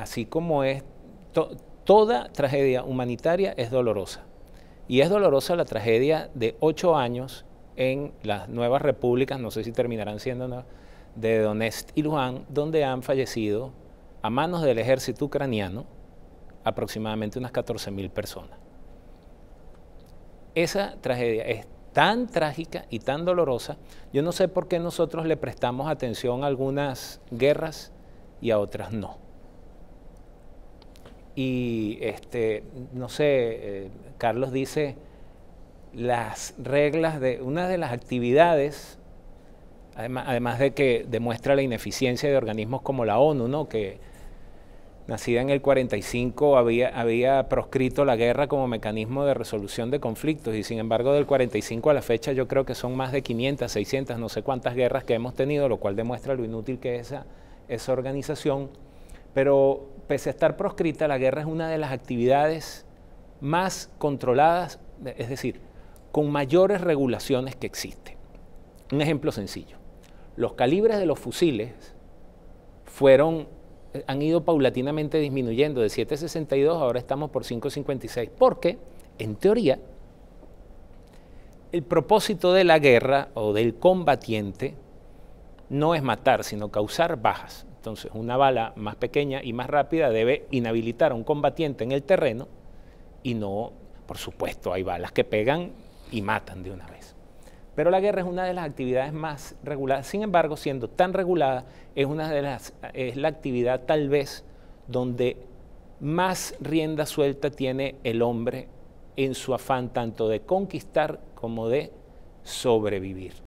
Así como es, toda tragedia humanitaria es dolorosa. Y es dolorosa la tragedia de ocho años en las nuevas repúblicas, no sé si terminarán siendo de Donetsk y Luhán, donde han fallecido a manos del ejército ucraniano aproximadamente unas 14.000 personas. Esa tragedia es tan trágica y tan dolorosa, yo no sé por qué nosotros le prestamos atención a algunas guerras y a otras no. Y este, no sé, eh, Carlos dice las reglas de una de las actividades, además, de que demuestra la ineficiencia de organismos como la ONU, ¿no? que nacida en el 45 había, había proscrito la guerra como mecanismo de resolución de conflictos y sin embargo del 45 a la fecha yo creo que son más de 500, 600, no sé cuántas guerras que hemos tenido, lo cual demuestra lo inútil que es esa, esa organización. Pero pese a estar proscrita, la guerra es una de las actividades más controladas, es decir, con mayores regulaciones que existe. Un ejemplo sencillo. Los calibres de los fusiles fueron, eh, han ido paulatinamente disminuyendo de 7.62, ahora estamos por 5.56, porque, en teoría, el propósito de la guerra o del combatiente no es matar, sino causar bajas. Entonces, una bala más pequeña y más rápida debe inhabilitar a un combatiente en el terreno y no, por supuesto, hay balas que pegan y matan de una vez. Pero la guerra es una de las actividades más reguladas. Sin embargo, siendo tan regulada, es una de las es la actividad tal vez donde más rienda suelta tiene el hombre en su afán tanto de conquistar como de sobrevivir.